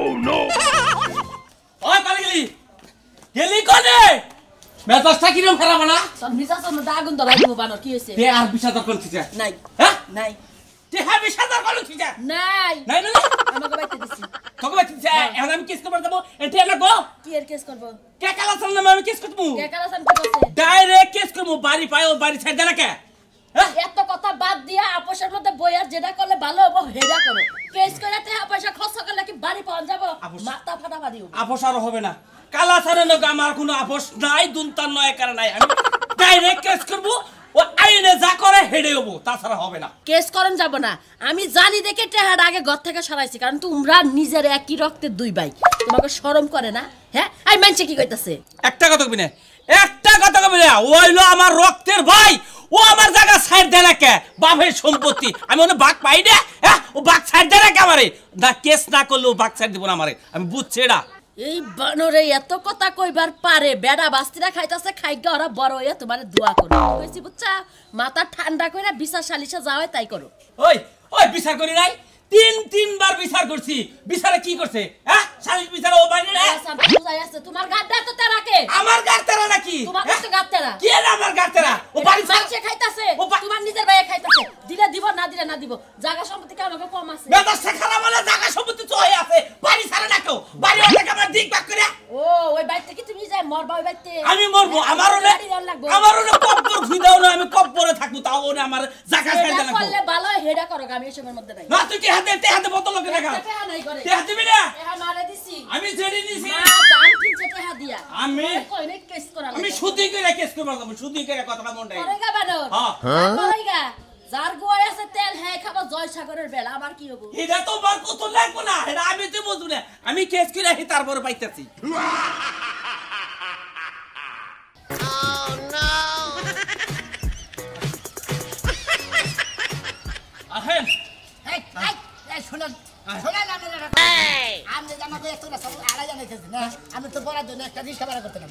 Oh no! ওই পারে গেলি গেলি কোনে মেজাজটা কিরম খারাপ না কি হইছে তে আর বিশা নাই হ্যাঁ নাই তে হ্যাঁ বিশা দরকার নাই নাই না আমাকে বাইতে দিছি তোকে বাইতে দিছি এখন কে কালাসান নামে আমি কিস কে কালাসান কে ডাইরেক্ট কেস করব বাড়ি পায় ও বাড়ি ছাড় দেনা কে হ্যাঁ? এত কথা বাদ মধ্যে করলে ভালো হবো হেরা করো কেস করে পয়সা খরচ করলে কি বাড়ি পাওয়া যাবো মাথা ফাটা বাড়ি আপোষ হবে না কালা ছাড়ে লোক আমার কোনো আপোষ নাই নয় কারণ নাই আমি ডাইরেক্ট কেস করবো ও আইনে যা করে হেডে হবো তাছাড়া হবে না কেস করেন যাব না আমি জানি দেখে টেহার আগে ঘর থেকে সরাইছি কারণ তোমরা নিজের একই রক্তে দুই ভাই তোমাকে শরম করে না হ্যাঁ আই মানছে কি কইতাছে একটা কথা কবি না একটা কথা কবি না ওইলো আমার রক্তের ভাই ও আমার জায়গা সাইড দেয় না কে বাপের সম্পত্তি আমি ওনে বাঘ পাই না হ্যাঁ ও বাঘ সাইড দেয় না কে আমারে না কেস না করলে ও বাঘ সাইড দিব না আমারে আমি বুঝছি এটা এই বানরে এত কথা কইবার পারে বেড়া বাস্তিরা খাইতাছে খাইগে ওরা বড় হইয়া তোমার দোয়া করো কইছি বুঝছা মাথা ঠান্ডা কইরা বিচার সালিশে যাওয়াই তাই করো ওই ওই বিচার করি নাই তিন তিন বার বিচার করছি বিচারে কি করছে হ্যাঁ শালিশ বিচারে ও বাইরে রে তোমার গাড়টা তো তারাকে আমার গাড় তারা নাকি তোমার হ্যাঁ? তো গাড় তারা কি আমার ও বাড়ি সে খাইতাছে তোমার নিজের ভাইয়ে খাইতাছে দিলে দিব না দিলে না দিব জায়গা সম্পত্তি কারণ কম আছে বেদা সে বলে জায়গা সম্পত্তি তো হয়ে আছে বাড়ি সারা না কেউ বাড়ি অনেক আমরা দিক বাক করে ও ওই বাড়িতে থেকে তুমি যাই মরবা ওই বাড়িতে আমি মরবো হ্যাঁ, আমারও না আমারও না কব্বর ঘুদাও না আমি কব্বরে থাকবো তাও না আমার জায়গা খাইতে লাগবো করলে ভালো হেডা করো আমি এসবের মধ্যে নাই না তুই কি হাতে তে হাতে বোতল লোকে রাখা তে হাতে আমি শুধু করে রাখি করেগা বানর হ্যাঁ। হ্যাঁ? আমি তো বুঝবো কেস করে তারপরে পাইতাছি আমি তো বড় জন্য একটা জিনিস খাবার করতে নাম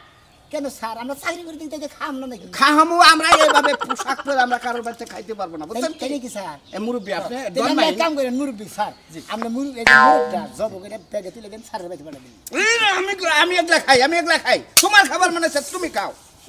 কেন স্যার আমরা চাকরি করে দিতে খাম না নাকি খাহামু আমরা এইভাবে পোশাক পরে আমরা কারোর বাড়িতে খাইতে পারবো না বুঝছেন কেন কি স্যার এ মুরব্বি আপনি এক কাম করেন মুরব্বি স্যার মুরব্বি এই মুরব্বিটা জব করে তুলে দেন স্যারের বাড়িতে পাঠাবেন আমি আমি একলা খাই আমি একলা খাই তোমার খাবার মানে তুমি খাও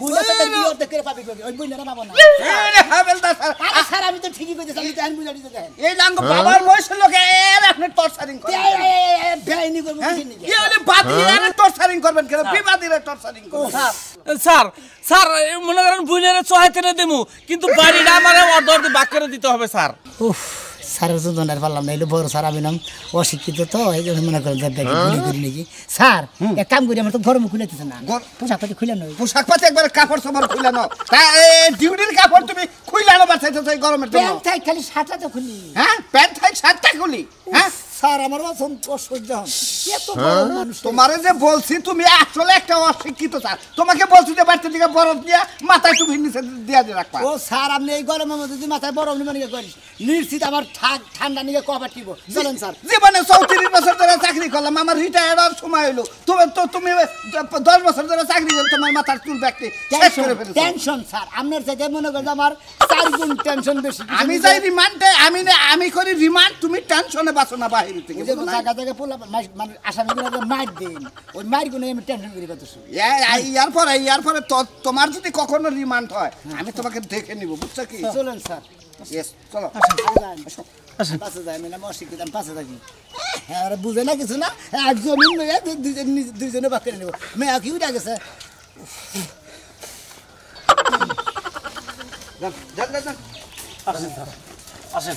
বুইলা না বাবা হ্যাঁ, হ্যাঁ, দিতে হ্যাঁ? মনে করেন কিন্তু বাড়িটা দিতে হবে স্যার উফ স্যারের যোজনার পারলাম না এলো বড় স্যার আমি নাম অশিক্ষিত তো এই জন্য মনে করেন গুলি করি নাকি স্যার এক কাম করি আমার তো গরম খুলে দিতে না পোশাক পাতি খুলে নয় পোশাক পাতি একবার কাপড় সাপড় খুলে নাও ডিউটির কাপড় তুমি খুলে আনো বাচ্চা তো গরমের প্যান্ট থাই খালি সাতটা তো খুলি হ্যাঁ প্যান্ট থাই সাতটা খুলি হ্যাঁ স্যার আমার অসন্ত অসহ্য হ্যাঁ? তোমারে যে বলছি তুমি আসলে একটা অশিক্ষিত স্যার তোমাকে বলছি যে বাড়িতে দিকে বরফ নিয়ে মাথায় তুমি নিচে দিয়ে রাখবা ও স্যার আমি এই গরমের মধ্যে যদি মাথায় বরফ নিবেন নিয়ে করেন নিশ্চিত আমার ঠান্ডা নিয়ে কবা টিব চলেন স্যার জীবনে চৌত্রিশ বছর ধরে চাকরি করলাম আমার রিটায়ার সময় হলো তোমার তো তুমি দশ বছর ধরে চাকরি করো তোমার মাথার চুল ব্যক্তি টেনশন স্যার আপনার চাইতে মনে করেন আমার চার টেনশন বেশি আমি যাই রিমান্ডে আমি আমি করি রিমান্ড তুমি টেনশনে বাঁচো না ভাই ওই মানে আমি টেনশন ইয়ার ইয়ার তোমার যদি কখনো রিমান্ড হয় আমি তোমাকে দেখে নিব বুঝছো কি চলেন স্যার চলো হ্যাঁ বুঝে না কিছু না দুজনে বাকি নেব মেয়া কি উঠে গেছে আসেন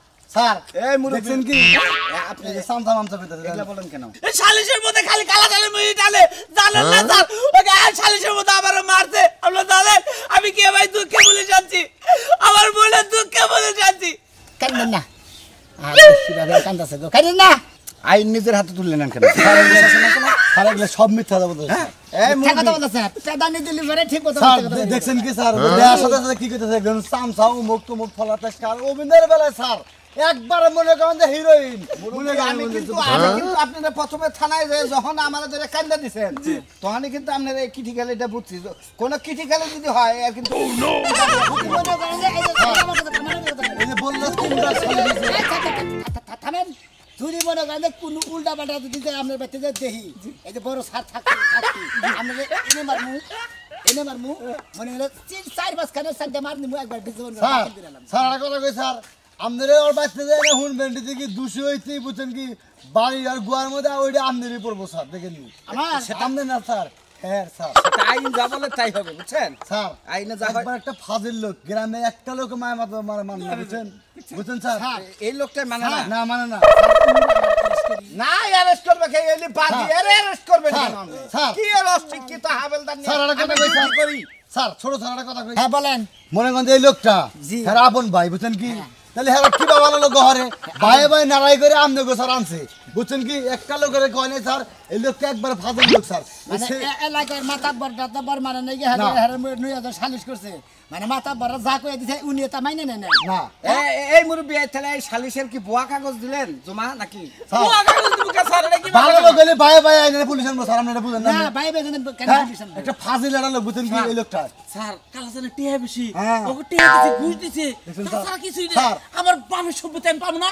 স্যার এই কি আপনি যে বলেন কেন এই মধ্যে খালি কালা মুই ডালে জানেন না হ্যাঁ? স্যার ওকে আর মধ্যে আবার মারছে জানেন আমি কি ভাই দুঃখে বলে আমার বলে দুঃখে বলে কান্দেন না কিভাবে গো কান্দেন না আইন নিজের হাতে তুলে নেন কেন তাহলে সব মিথ্যা কথা হ্যাঁ? এই কথা স্যার দিলি ঠিক কথা দেখছেন কি স্যার সাথে সাথে কি করতেছে একজন সামসা মুক্ত মুখ ফলাতে স্কার অভিনয়ের বেলায় স্যার একবার মনে করেন যে হিরোইন হ্যাঁ। কিন্তু আপনারা প্রথমে থানায় যে যখন আমার কান্দা দিছেন তখনই কিন্তু আপনারা এই কিঠি খেলে এটা বুঝছি কোনো কিঠি খেলে যদি হয় আর কিন্তু oh, মনে করেন হ্যাঁ। হ্যাঁ, কোন উল্টা পাল্টা যদি আপনার মনে হলো চার পাঁচখানে সাইডে মার নিমু একবার স্যার স্যার আমাদের ওর বাচ্চা যায় না হুন ভেন্ডি থেকে দুশো হইতে বুঝছেন কি বাড়ির আর গুয়ার মধ্যে ওইটা আমদেরই পড়বো স্যার দেখেন সেটা আমাদের না স্যার হ্যাঁ, স্যার আইন বুঝছেন স্যার একটা লোক গ্রামে একটা লোক মারা মানে বুঝছেন স্যার এই মানে না না মানে না না কথা কই স্যার ছোট কথা কই হ্যাঁ, বলেন মনে করেন এই লোকটা আপন ভাই বুঝছেন কি হ্যাঁ। তাহলে হ্যাঁ কিবা বানালো গহরে ভাই ভাই নাড়াই করে আমনে গোসর আনছে বুঝছেন কি এক কালো করে কয় স্যার এই লোককে একবার ফাজল লোক স্যার মানে এলাকার মাথা বর দাদা মানে নাই হারে সালিশ করছে মানে মাথা বর যা কয়ে দিছে উনি তা মাইনে নেন না এই বিয়ে তাহলে এই সালিশের কি বোয়া কাগজ দিলেন জমা নাকি বোয়া কাগজ দিব কা স্যার নাকি ভালো লোক বাই বাই আইনে পুলিশ স্যার বুঝেন না বাই বাই কেন হ্যাঁ? পুলিশ একটা ফাজিল এরা লোক বুঝেন কি এই লোকটা স্যার বেশি হ্যাঁ। ওকে দিছে ঘুষ দিছে স্যার কিছুই না আমার বাপের সভ্যতা আমি পাবো না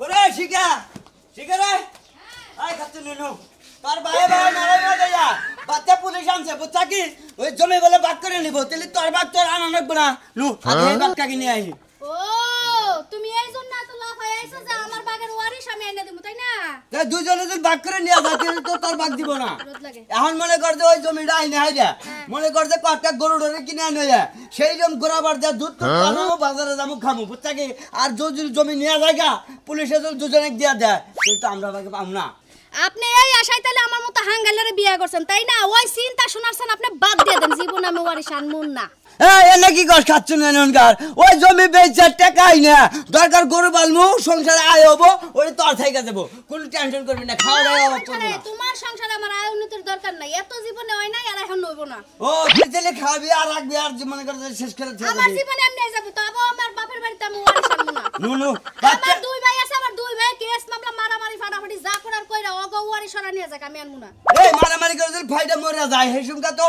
ওরে শিখা শিখা রে আয় খাচ্ছে নুনু তার ভাই ভাই মারাই মারা যা বাচ্চা আনছে বুঝছা কি ওই জমি বলে বাক নিব তাহলে তোর বাক তোর আন অনেক বড়া নু আমি বাক্কা কিনে আই এখন মনে কর যে ওই হয় হ্যাঁ। মনে কর যে গরু কিনে যায় সেই হ্যাঁ। বাজারে যাবো বুঝতে আর যদি জমি নিয়ে যায় পুলিশে দুজনে দিয়া দেয় কিন্তু আমরা পাবো না আপনি এই আশায় তাহলে আমার মতো হাঙ্গালারে বিয়ে করছেন তাই না ওই চিন্তা শোনারছেন আপনি বাদ দিয়ে দেন জীবন আমি ওয়ারিস আনমুন না তোর দরকার নাই এত জীবনে হয় আর এখন ও আর জীবনে শেষ করে আমার বাপের বাড়িতে দুই ভাই কেস মামলা মারামারি ফাটাফাটি যা করার কইরা অগওয়ারি সরা নিয়ে যাক আমি আনমু না এই মারামারি করে যদি ভাইটা মরে যায় হে শুনকা তো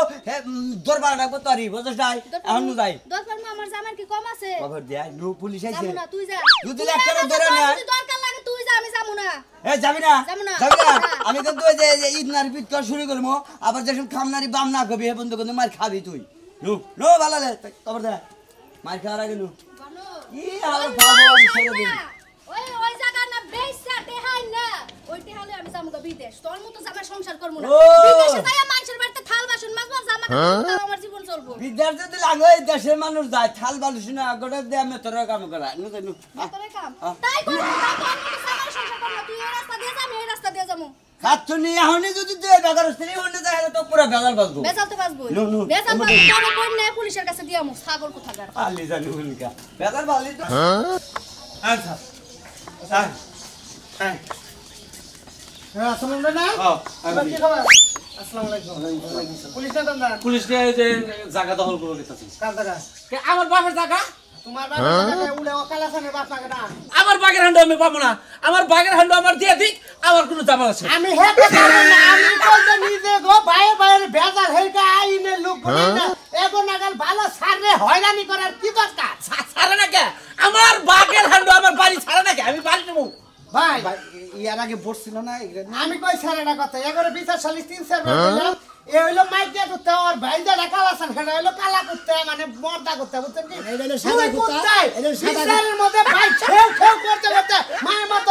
দরবার রাখবো তরি বুঝছ যাই এখন যাই দরবার মা আমার জামার কি কম আছে খবর দেয় নো পুলিশ আইছে না তুই যা যদি একটা ধরে না দরকার লাগে তুই যা আমি যামু না এ যাবি না যাবি না আমি তো ওই যে ঈদ নার পিট কর শুরু করমু আবার যখন খামনারি বাম না কবি হে বন্ধু কিন্তু মার খাবি তুই লু লো ভালো লাগে খবর দে মার খাওয়ার আগে লু কি আর বাবা ছেড়ে দিন বিদেশ তোর মতো জামাই সংসার করবো না বিদেশে যাইয়া মানুষের বাড়িতে থাল বাসন মাজবো জামা কাপড় হ্যাঁ? আমার জীবন চলবো বিদেশ যদি লাগে দেশের মানুষ যায় থাল বাসন আগটা দে আমি তোর কাম করা নু নু তোর কাম তাই কর তাই কর সংসার কর তুই এই রাস্তা দিয়ে যা আমি এই রাস্তা দিয়ে যামু খাচ্ছুনি এখনই যদি তুই বেকার আচ্ছা হ্যাঁ, হ্যাঁ, আমার বাঘের জায়গা হ্যাঁ? আমার হান্ড আমি পাবো না আমার বাগের হান্ড আমার দিয়ে দিক আমার কোনো জামাল আছে আমি আমার বাগের হান্ড আমার বাড়ি ছাড়া নাকি আমি বাড়ি নেবো ভাই ইয়ার আগে ভোট ছিল না আমি কই স্যারেরা কথা এগারো বিচার সালিশ তিন স্যার হ্যাঁ? এ হইলো মাইক দিয়ে করতে আর ভাই যারা কালা সান সেটা হইলো কালা করতে মানে মর্দা করতে বুঝছেন কি মানে বিচারের মধ্যে ভাই ছেউ মায়ের মতো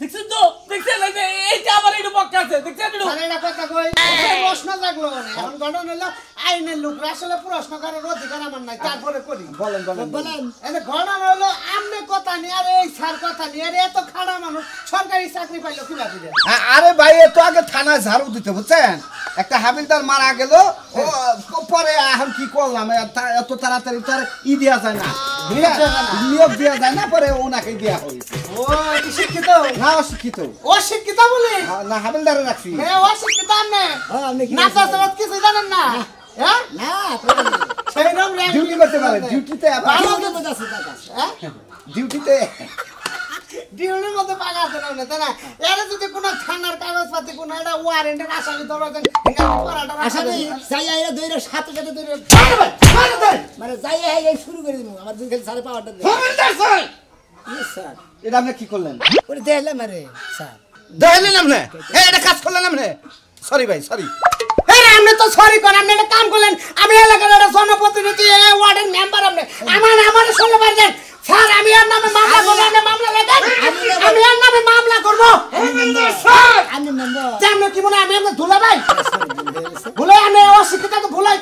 আরে ভাই তো আগে থানায় ঝাড়ু দিতে বুঝছেন একটা হাবিলদার মারা গেল পরে এখন কি করলাম এত তাড়াতাড়ি তার ই দেওয়া যায় না নিয়োগ দেওয়া যায় না পরে ওনাকে দেওয়া হয়েছে ও শিক্ষিত না হ্যাঁ, অশিক্ষিত অশিক্ষিত বলে হ্যাঁ, না রাখছি হ্যাঁ অশিক্ষিত আপনি হ্যাঁ, না কিছু জানেন না হ্যাঁ হ্যাঁ ডিউটিতে পাকা আছে যদি কোনো থানার কাগজপাতি কোনো একটা ওয়ারেন্টের আসামি ধরাতেন আসামি যাইয়া এরা শুরু করে দিব আমার দুই খেলে সাড়ে পাওয়াটা ইয়ে এটা আপনি কি করলেন ওরে স্যার দেখলেন আপনি হ্যাঁ এটা কাজ করলেন আপনি সরি ভাই সরি আপনি তো সরি করেন আপনি একটা কাম করলেন আপনি এলাকার একটা জনপ্রতিনিধি ওয়ার্ডের মেম্বার আপনি আমার স্যার আমি আর নামে মামলা করবো মামলা লেখেন আমি আর নামে মামলা করবো আপনি কি মনে আমি আপনার ভাই ভুলে হ্যাঁ, আমি অশিক্ষিত তো ভুলাই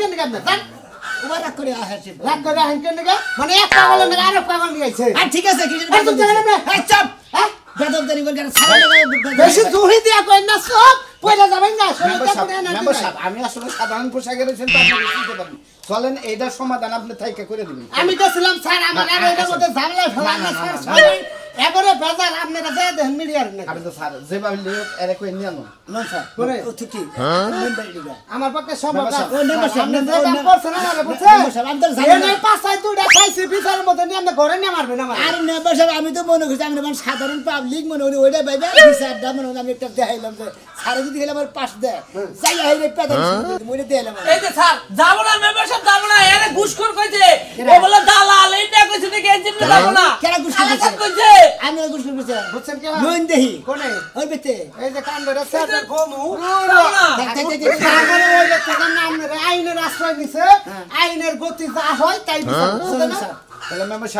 ওবা রাগ করে আসে রাগ করে আহেন কেন গা মানে এক পাগল না আরেক পাগল নিয়ে আইছে আর ঠিক আছে কিছু আর তুমি জানেন না চুপ হ্যাঁ বেদব দরি বল গেল সারা বেশি জোরে দিয়া কই না সব পয়সা যাবেন না আমি আসলে সাধারণ পোশাকে রয়েছেন চলেন এইটার সমাধান আপনি থাইকে করে দিবেন আমি তো ছিলাম স্যার আমার আর এটার মধ্যে ঝামেলা ফেলান না স্যার এবারে বাজার আপনারা যায় দেখেন মিডিয়ার না আমি তো স্যার যেভাবে লোক এর কই নিয়ে আনো না স্যার করে ও ঠিকই হ্যাঁ? আমার পক্ষে সম্ভব না ও স্যার আপনি করছেন আমারে বুঝছেন স্যার আমি তো জানি না খাইছি বিচারের মধ্যে নিয়ে ঘরে নিয়ে মারবেন আমার স্যার আমি তো মনে করছি আমি সাধারণ পাবলিক মনে করি ওইটা ভাইবা মনে আমি একটা দেখাইলাম যে স্যার যদি হলে আমার পাশ দেয় যাই আই রে পেদা হ্যাঁ? মরে দেলে আমার এই যে স্যার যাব না মেম্বারশিপ যাব না এরে ঘুষখোর কইছে ও বলে দালাল এইটা কইছে নাকি এই জিমে যাব না কেন ঘুষখোর কইছে আমি ঘুষখোর কইছে বুঝছেন কি নইন দেহি কোনে ওই বেতে এই যে কান ধরে স্যার কম ঘুমু আইনের আশ্রয় দিছে হ্যাঁ। আইনের গতি যা হয় তাই বিচার করতে হ্যাঁ। না তাহলে মেম্বার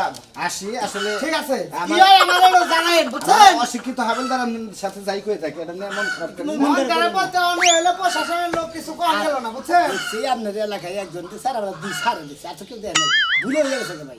আসি আসলে ঠিক আছে অশিক্ষিত হাবেল দ্বারা সাথে যাই কই থাকে এটা নিয়ে মন খারাপ প্রশাসনের লোক কিছু না বুঝছেন সেই আপনাদের এলাকায় স্যার আমরা সার আচ্ছা কেউ দেয় ভুলে গেছে ভাই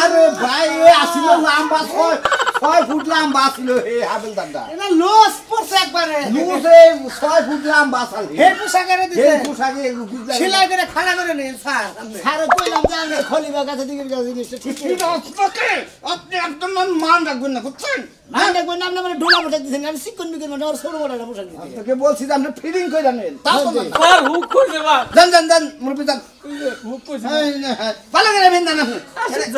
আরে ভাই আসিল লম্বা ছয় ছয় ফুট লম্বা ছিল হে হাবিল দাদা এটা লস পড়ছে একবারে লস এই ছয় ফুট লম্বা হে দিছে হে পোশাকে সেলাই করে খাড়া করে স্যার স্যার কইলাম যে আমি কাছে দিকে জিনিসটা ঠিক ঠিক আছে আপনি একদম মান রাখবেন না বুঝছেন মান রাখবেন আপনি মানে বসাই দিছেন আমি মানে বড় বলছি যে আপনি না হুক দেবা মুরবি হুক হ্যাঁ, ভালো করে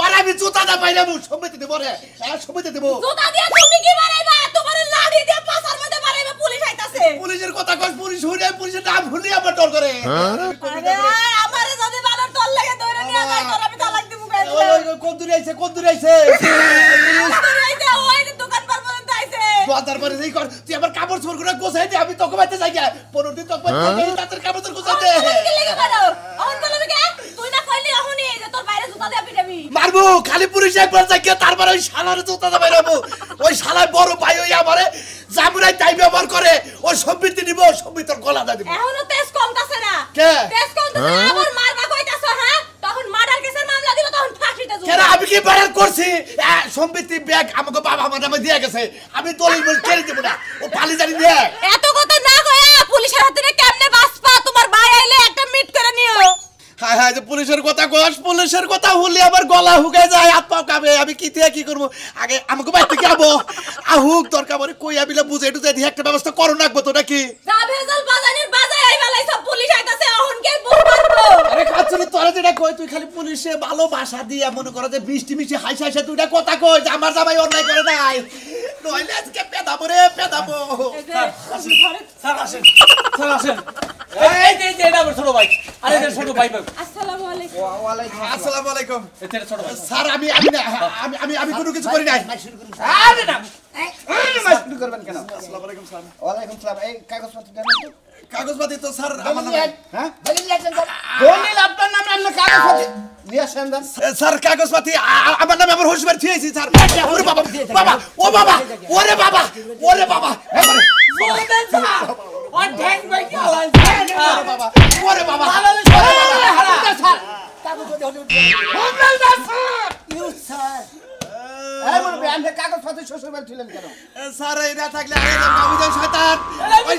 ওর আমি জুতা না পাইলাম সমিতি দেবো রে হ্যাঁ সমিতি দেবো জুতা দিয়ে তুমি কি বানাইবা তোমার লাড়ি দিয়ে পাছার মধ্যে বানাইবা পুলিশ আইতাছে পুলিশের কথা কই পুলিশ হইলে পুলিশের নাম ভুলি আমার ডর করে হ্যাঁ? আরে আমারে যদি বানার তোর লাগে ধরে নিয়ে যাই তোর আমি তালাক দিব কই কোন দূরে আইছে কোন দূরে আইছে পরে আমার কাপড় চোর করে গোছাই দে আমি তোকে বাইতে যাই পনেরো দিন তোকে বাইতে হ্যাঁ? কাপড় তোর গোছাই দে যাবো খালি পুলিশ একবার যাকে তারপরে ওই শালার জুতা দাবাই রাখবো ওই শালায় বড় ভাই ওই আমারে জামুরাই তাই ব্যবহার করে ওই সম্বিতি নিব সম্বিতর গলা দা দিব এখনো তেজ কম কমতাছে না কে তেজ কম কমতাছে হ্যাঁ? আবার মারবা কইতাছো হ্যাঁ তখন মার্ডার কেসের মামলা দিব তখন ফাঁসিতে যাবো কেন আমি কি বাড়ার করছি সম্বিতি ব্যাগ আমাকে বাবা আমার নামে দিয়ে গেছে আমি দলিল বল কেড়ে দিব না ও পালি জানি দেয় কথা কস পুলিশের কথা হলে আবার গলা হুকে যায় হাত পাও কাবে আমি কি থেকে কি করবো আগে আমাকে বাইর থেকে আবো আহুক দরকার পরে কই আবিলা বুঝে টুজে দিয়ে একটা ব্যবস্থা করো নাকবো তো নাকি রাভেজল বাজানির আই সব পুলিশ আইতাছে আরে তোরা যেটা কই তুই খালি পুলিশে ভালো ভাষা দিয়া মনে করো যে মিষ্টি মিষ্টি হাসি হাসি তুইটা কথা কই আমার জামাই অন্যায় করে নাই নইলে আজকে পেদাবো রে পেদাবো স্যার আসেন স্যার এই যে যে এটা ছোট ভাই আরে এটা ছোট ভাই ভাই আসসালামু আলাইকুম ওয়া আলাইকুম আসসালামু আলাইকুম এটা ছোট ভাই স্যার আমি আমি না আমি আমি আমি কোনো কিছু করি নাই শুরু করুন আরে না শুরু করবেন কেন আসসালামু আলাইকুম স্যার ওয়া আলাইকুম সালাম এই কাগজপত্র দেন কাগজপাতি তো স্যার আমার নাম হ্যাঁ দলিল আপনার নাম আপনি কাগজপাতি স্যার কাগজপাতি আমার নামে আমার হোসবার থিয়েছি স্যার ওরে বাবা বাবা ও বাবা ওরে বাবা ওরে বাবা বাবা ছিলেন কেন স্যার এই না থাকলে আমি বাবুজন শয়তান ওই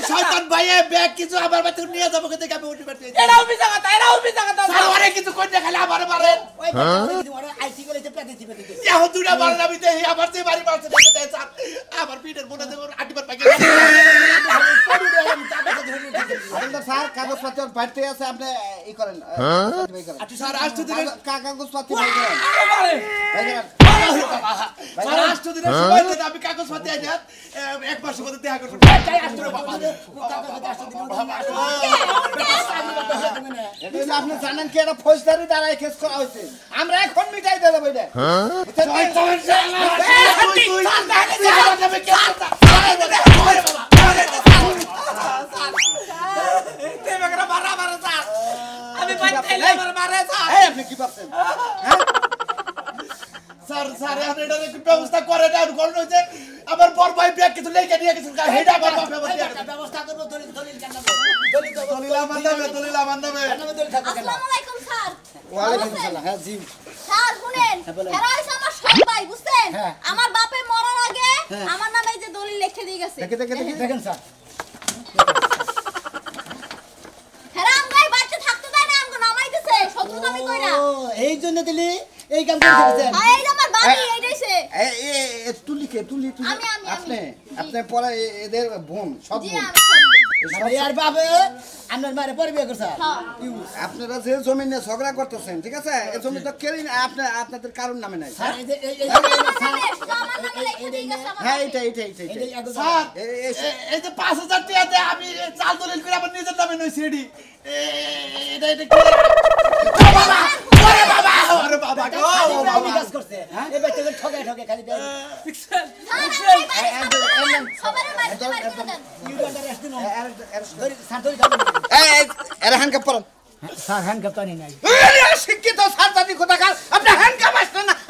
কাগজপত্র আমি কাগজ পাতি আইনা এক মাসের মধ্যে দেখা করবো আপনি জানেন কি এটা ফৌজদারি দ্বারা কেস করা হয়েছে আমরা এখন স্যার স্যার এখন এটা ব্যবস্থা করে না কোন হয়েছে আমার বড় ভাই ব্যাগ কিছু লেখে নিয়ে গেছে হেডা আমার ব্যবস্থা ব্যবস্থা করব দলিল দলিল কেন দলিল দলিল আমার নামে দলিল আমার নামে আসসালামু আলাইকুম স্যার ওয়ালাইকুম আসসালাম হ্যাঁ জি স্যার শুনেন হ্যাঁ, এরা হইছে আমার সব ভাই বুঝছেন হ্যাঁ। আমার বাপে মরার আগে হ্যাঁ। আমার নামে যে দলিল লিখে দিয়ে গেছে দেখেন দেখেন দেখেন স্যার এই জন্য দিলি এই কাম করে ফেলেছেন তুলি কে তুলি আপনারা যে জমি ঝগড়া করতেছেন ঠিক আছে এই জমি তো কেড়ে আপনাদের কারণ নামে নাই হ্যাঁ এটা এটা এটা এই যে পাঁচ হাজার টাকাতে আমি চাল দলিল করে আমার নিজের নামে নই সিডি এটা এটা আরে বাবা গো কাপ হ্যাঁ? হ্যাঁ, হ্যাঁ, পরান স্যার না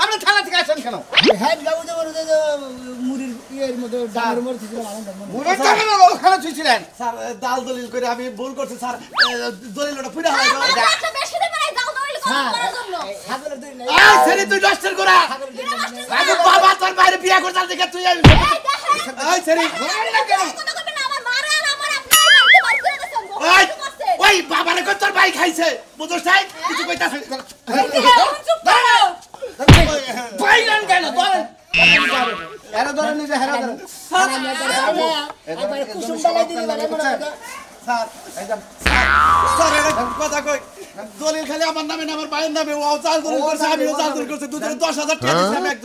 আপনি থানা থেকে আসেন মুড়ির ইয়ের মধ্যে ডালের মধ্যে ছিল স্যার দাল দলিল করে আমি ভুল করছি স্যার দলিলটা পুরো হারাই হ্যাঁ। তুই বাবা তোর বাইরে তোর ভাই খাইছে বুঝোস তাই হ্যাঁ। কিছু কইতাছে ভাই কেন তোর নিজে হেরা ধরে হ্যাঁ। কুসুম বেলায় দিলে স্যার স্যার এটা কথা কই দলিল খালি আমার নামে না আমার ভাইয়ের নামে ও চাল দলিল করছে আমিও হ্যাঁ? থানায়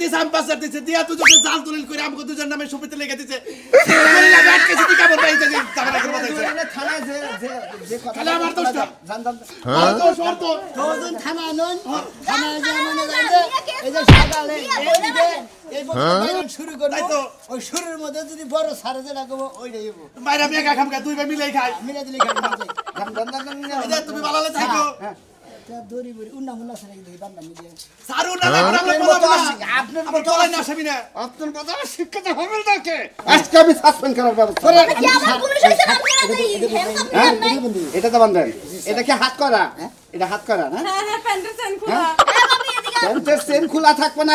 যে থানায় যে মনে হ্যাঁ? হ্যাঁ। এই যে সকালে এই হ্যাঁ? বাইরন শুরু করব ওই শুরুর মধ্যে যদি বড় সারে যেটা করবো ওইটাই হবো মিলে হ্যাঁ, থাকো হ্যাঁ, দড়ি বড়ি উন্না মুন্না সারে দেখি হবে এটা তো বান্ধেন এটা কি হাত করা এটা হাত করা না খোলা প্যান্টের চেন খোলা থাকবে না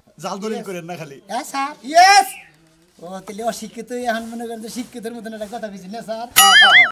জাল দলিল করেন না খালি হ্যাঁ স্যার ইয়েস ও তাহলে অশিক্ষিত এখন মনে করেন যে শিক্ষিতের মতন একটা কথা বুঝলেন স্যার